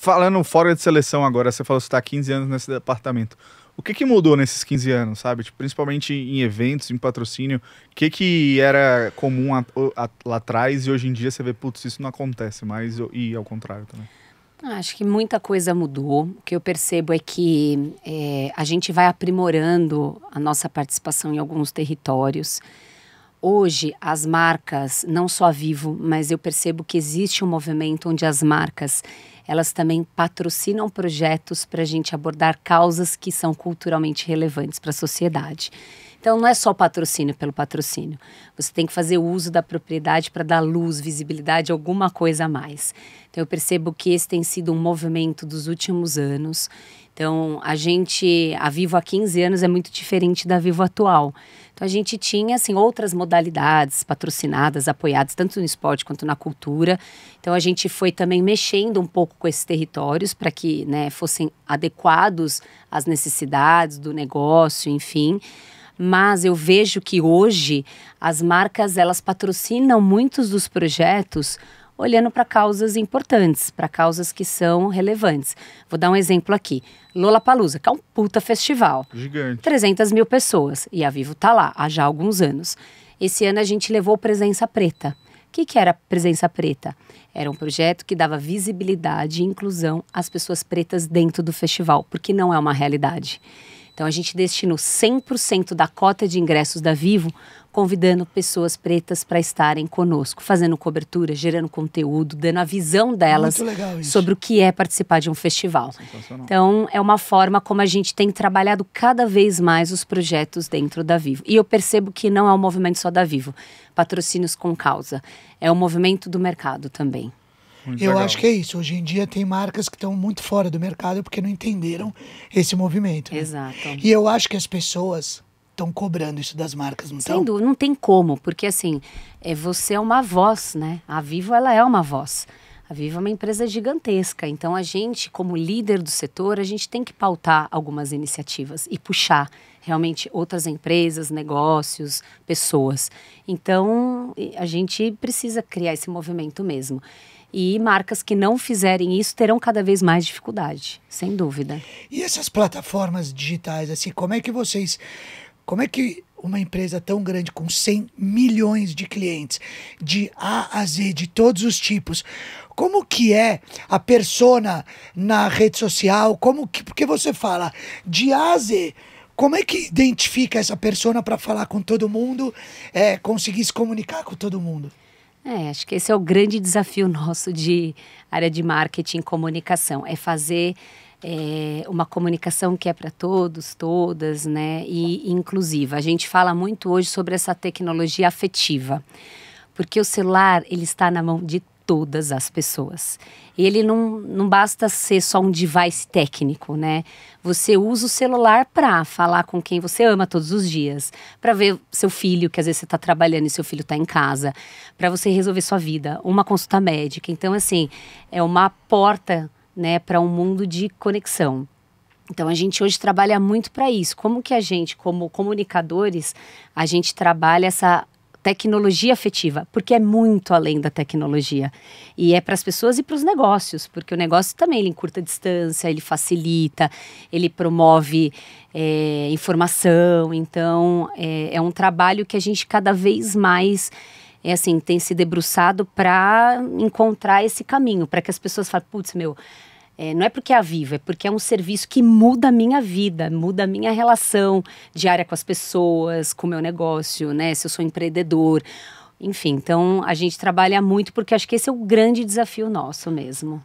falando fora de seleção agora, você falou que está 15 anos nesse departamento. O que, que mudou nesses 15 anos, sabe? Tipo, principalmente em eventos, em patrocínio. O que, que era comum a, a, lá atrás e hoje em dia você vê, putz, isso não acontece mais e ao contrário também? Ah, acho que muita coisa mudou. O que eu percebo é que é, a gente vai aprimorando a nossa participação em alguns territórios. Hoje, as marcas, não só a Vivo, mas eu percebo que existe um movimento onde as marcas elas também patrocinam projetos para a gente abordar causas que são culturalmente relevantes para a sociedade. Então não é só patrocínio pelo patrocínio. Você tem que fazer uso da propriedade para dar luz, visibilidade, alguma coisa a mais. Então eu percebo que esse tem sido um movimento dos últimos anos então, a gente, a Vivo há 15 anos é muito diferente da Vivo atual. Então, a gente tinha, assim, outras modalidades patrocinadas, apoiadas, tanto no esporte quanto na cultura. Então, a gente foi também mexendo um pouco com esses territórios para que né, fossem adequados às necessidades do negócio, enfim mas eu vejo que hoje as marcas elas patrocinam muitos dos projetos olhando para causas importantes, para causas que são relevantes. Vou dar um exemplo aqui. Lola Palusa, que é um puta festival. Gigante. 300 mil pessoas. E a Vivo tá lá há já alguns anos. Esse ano a gente levou Presença Preta. O que, que era Presença Preta? Era um projeto que dava visibilidade e inclusão às pessoas pretas dentro do festival, porque não é uma realidade. Então a gente destinou 100% da cota de ingressos da Vivo convidando pessoas pretas para estarem conosco, fazendo cobertura, gerando conteúdo, dando a visão delas sobre o que é participar de um festival. Então, é uma forma como a gente tem trabalhado cada vez mais os projetos dentro da Vivo. E eu percebo que não é um movimento só da Vivo, patrocínios com causa, é um movimento do mercado também. Muito eu legal. acho que é isso. Hoje em dia tem marcas que estão muito fora do mercado porque não entenderam esse movimento. Né? Exato. E eu acho que as pessoas estão cobrando isso das marcas, não Sem dúvida, não tem como, porque assim, é, você é uma voz, né? A Vivo, ela é uma voz. A Vivo é uma empresa gigantesca, então a gente, como líder do setor, a gente tem que pautar algumas iniciativas e puxar realmente outras empresas, negócios, pessoas. Então, a gente precisa criar esse movimento mesmo. E marcas que não fizerem isso terão cada vez mais dificuldade, sem dúvida. E essas plataformas digitais, assim, como é que vocês. Como é que uma empresa tão grande com 100 milhões de clientes, de A a Z, de todos os tipos. Como que é a persona na rede social? Como que porque você fala de A a Z? Como é que identifica essa persona para falar com todo mundo, é, conseguir se comunicar com todo mundo? É, acho que esse é o grande desafio nosso de área de marketing e comunicação, é fazer é, uma comunicação que é para todos, todas, né, e inclusiva. A gente fala muito hoje sobre essa tecnologia afetiva, porque o celular ele está na mão de todas as pessoas. Ele não, não basta ser só um device técnico, né? Você usa o celular para falar com quem você ama todos os dias, para ver seu filho, que às vezes você está trabalhando e seu filho está em casa, para você resolver sua vida, uma consulta médica. Então, assim, é uma porta né, para um mundo de conexão. Então a gente hoje trabalha muito para isso. Como que a gente, como comunicadores, a gente trabalha essa tecnologia afetiva, porque é muito além da tecnologia. E é para as pessoas e para os negócios, porque o negócio também ele encurta a distância, ele facilita, ele promove é, informação. Então, é, é, um trabalho que a gente cada vez mais é assim, tem se debruçado para encontrar esse caminho, para que as pessoas falem, putz, meu, é, não é porque é a Viva, é porque é um serviço que muda a minha vida, muda a minha relação diária com as pessoas, com o meu negócio, né? Se eu sou empreendedor. Enfim, então a gente trabalha muito porque acho que esse é o grande desafio nosso mesmo.